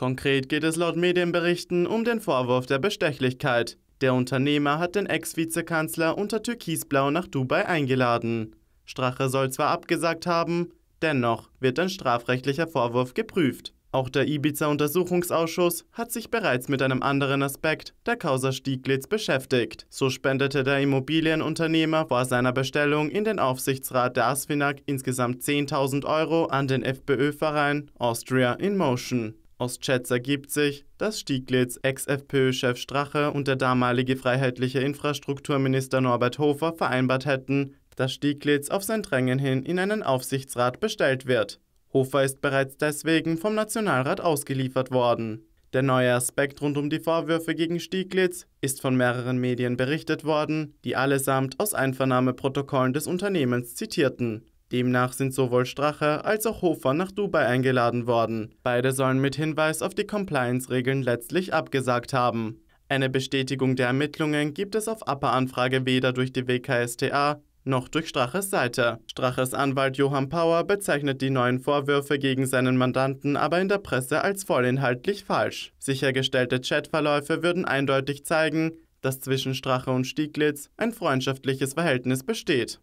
Konkret geht es laut Medienberichten um den Vorwurf der Bestechlichkeit. Der Unternehmer hat den Ex-Vizekanzler unter Türkisblau nach Dubai eingeladen. Strache soll zwar abgesagt haben, dennoch wird ein strafrechtlicher Vorwurf geprüft. Auch der Ibiza-Untersuchungsausschuss hat sich bereits mit einem anderen Aspekt der Causa Stieglitz beschäftigt. So spendete der Immobilienunternehmer vor seiner Bestellung in den Aufsichtsrat der Asfinag insgesamt 10.000 Euro an den FPÖ-Verein Austria in Motion. Aus Chats ergibt sich, dass Stieglitz Ex-FPÖ-Chef Strache und der damalige freiheitliche Infrastrukturminister Norbert Hofer vereinbart hätten, dass Stieglitz auf sein Drängen hin in einen Aufsichtsrat bestellt wird. Hofer ist bereits deswegen vom Nationalrat ausgeliefert worden. Der neue Aspekt rund um die Vorwürfe gegen Stieglitz ist von mehreren Medien berichtet worden, die allesamt aus Einvernahmeprotokollen des Unternehmens zitierten. Demnach sind sowohl Strache als auch Hofer nach Dubai eingeladen worden. Beide sollen mit Hinweis auf die Compliance-Regeln letztlich abgesagt haben. Eine Bestätigung der Ermittlungen gibt es auf APA-Anfrage weder durch die WKSTA noch durch Straches Seite. Straches Anwalt Johann Power bezeichnet die neuen Vorwürfe gegen seinen Mandanten aber in der Presse als vollinhaltlich falsch. Sichergestellte Chatverläufe würden eindeutig zeigen, dass zwischen Strache und Stieglitz ein freundschaftliches Verhältnis besteht.